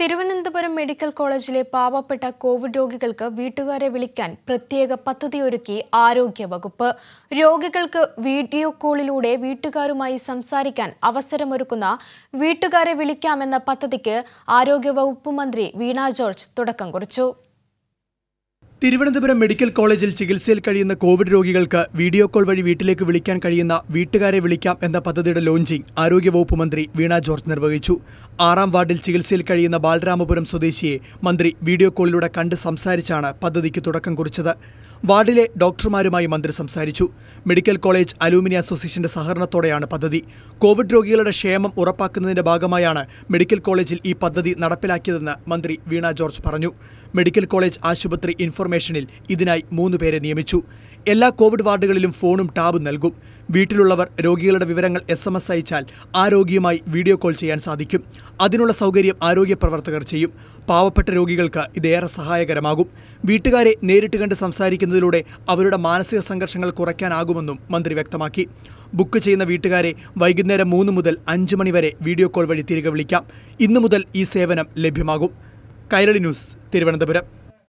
Thiruvananthapuram medical കോളേജിലെ പാവപ്പെട്ട Covid രോഗികൾക്ക് വീട്ടുകാരെ വിളിക്കാൻ പ്രത്യേക പദ്ധതി ആരോഗ്യ ആരോഗ്യവകുപ്പ് രോഗികൾക്ക് വീഡിയോ കോളിലൂടെ വീട്ടുകാരുമായി സംസാരിക്കാൻ അവസരമൊരുക്കുന്ന വീട്ടുകാരെ വിളിക്കാമെന്ന പദ്ധതിക്ക് ആരോഗ്യവകുപ്പ് മന്ത്രി വീണ ജോർജ് തുടക്കം കുറിച്ചു തിരുവനന്തപുരം മെഡിക്കൽ കോളേജിൽ ചികിത്സയിൽ കഴിയുന്ന കോവിഡ് രോഗികൾക്ക് വീഡിയോ കോൾ വഴി വീട്ടിലേക്ക് വിളിക്കാൻ കഴിയുന്ന വീട്ടുകാരെ വിളിക്കാം എന്ന പദ്ധതിയുടെ ലോഞ്ചിംഗ് ആരോഗ്യവകുപ്പ് മന്ത്രി വീണ ജോർജ് നിർവഹിച്ചു ആറാം വാർഡിൽ ചികിത്സയിൽ കഴിയുന്ന ബാലരാമപുരം സ്വദേശിയെ മന്ത്രി വീഡിയോ കോളിലൂടെ കണ്ട് സംസാരിച്ചാണ് പദ്ധതിക്ക് തുടക്കം കുറിച്ചത് വാർഡിലെ ഡോക്ടർമാരുമായി മന്ത്രി സംസാരിച്ചു മെഡിക്കൽ കോളേജ് അലൂമിനി അസോസിയേഷന്റെ സഹകരണത്തോടെയാണ് പദ്ധതി കോവിഡ് രോഗികളുടെ ക്ഷേമം ഉറപ്പാക്കുന്നതിന്റെ ഭാഗമായാണ് മെഡിക്കൽ കോളേജിൽ ഈ പദ്ധതി നടപ്പിലാക്കിയതെന്ന് മന്ത്രി വീണ ജോർജ് പറഞ്ഞു മെഡിക്കൽ കോളേജ് ആശുപത്രി ഇൻഫർമേഷനിൽ ഇതിനായി മൂന്ന് പേരെ നിയമിച്ചു എല്ലാ കോവിഡ് വാർഡുകളിലും ഫോണും ടാബും നൽകും വീട്ടിലുള്ളവർ രോഗികളുടെ വിവരങ്ങൾ എസ് എം എസ് അയച്ചാൽ ആരോഗ്യമായി വീഡിയോ കോൾ ചെയ്യാൻ സാധിക്കും അതിനുള്ള സൗകര്യം ആരോഗ്യ പ്രവർത്തകർ ചെയ്യും പാവപ്പെട്ട രോഗികൾക്ക് ഇതേറെ സഹായകരമാകും വീട്ടുകാരെ നേരിട്ട് കണ്ട് സംസാരിക്കുന്നതിലൂടെ അവരുടെ മാനസിക സംഘർഷങ്ങൾ കുറയ്ക്കാനാകുമെന്നും മന്ത്രി വ്യക്തമാക്കി ബുക്ക് ചെയ്യുന്ന വീട്ടുകാരെ വൈകുന്നേരം മൂന്ന് മുതൽ അഞ്ച് മണിവരെ വീഡിയോ കോൾ വഴി തിരികെ വിളിക്കാം ഇന്നു മുതൽ ഈ സേവനം ലഭ്യമാകും കൈരളി ന്യൂസ് തിരുവനന്തപുരം